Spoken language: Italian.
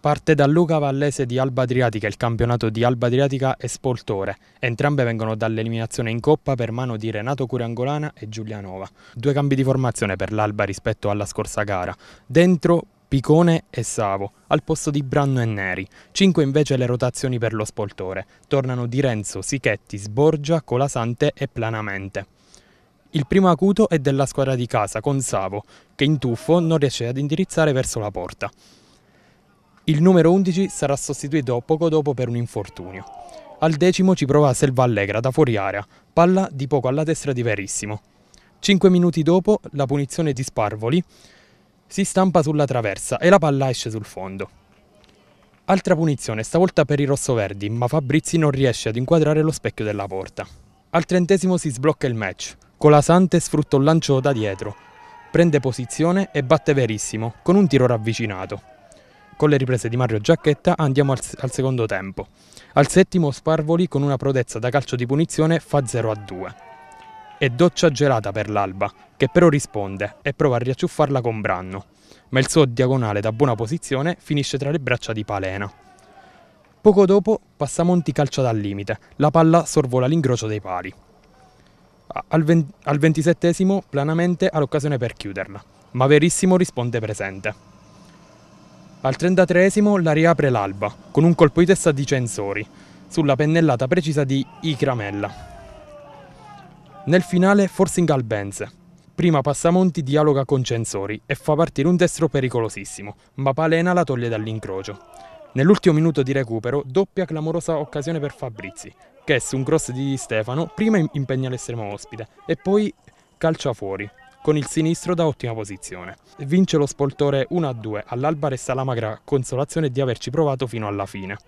Parte da Luca Vallese di Alba Adriatica il campionato di Alba Adriatica e Spoltore. Entrambe vengono dall'eliminazione in coppa per mano di Renato Curiangolana e Giulianova. Due cambi di formazione per l'Alba rispetto alla scorsa gara. Dentro Picone e Savo, al posto di Branno e Neri. Cinque invece le rotazioni per lo Spoltore. Tornano Di Renzo, Sichetti, Sborgia, Colasante e Planamente. Il primo acuto è della squadra di casa con Savo, che in tuffo non riesce ad indirizzare verso la porta. Il numero 11 sarà sostituito poco dopo per un infortunio. Al decimo ci prova Selva Allegra da fuori area, palla di poco alla destra di Verissimo. Cinque minuti dopo la punizione di Sparvoli si stampa sulla traversa e la palla esce sul fondo. Altra punizione, stavolta per i rossoverdi, ma Fabrizi non riesce ad inquadrare lo specchio della porta. Al trentesimo si sblocca il match. Colasante sfrutta un lancio da dietro, prende posizione e batte Verissimo con un tiro ravvicinato. Con le riprese di Mario Giacchetta andiamo al, al secondo tempo. Al settimo Sparvoli con una prodezza da calcio di punizione fa 0 a 2. È doccia gelata per l'Alba, che però risponde e prova a riacciuffarla con Branno, ma il suo diagonale da buona posizione finisce tra le braccia di Palena. Poco dopo Passamonti calcia dal limite, la palla sorvola l'incrocio dei pali. Al, ventisettesimo Planamente ha l'occasione per chiuderla, ma Verissimo risponde presente. Al 33 la riapre l'Alba, con un colpo di testa di Censori, sulla pennellata precisa di Icramella. Nel finale Forcing Albense. Prima Passamonti dialoga con Censori e fa partire un destro pericolosissimo, ma Palena la toglie dall'incrocio. Nell'ultimo minuto di recupero, doppia clamorosa occasione per Fabrizi, che su un cross di Stefano prima impegna l'estremo ospite e poi calcia fuori, con il sinistro da ottima posizione. Vince lo spoltore 1-2 all'Alba Resta la magra consolazione di averci provato fino alla fine.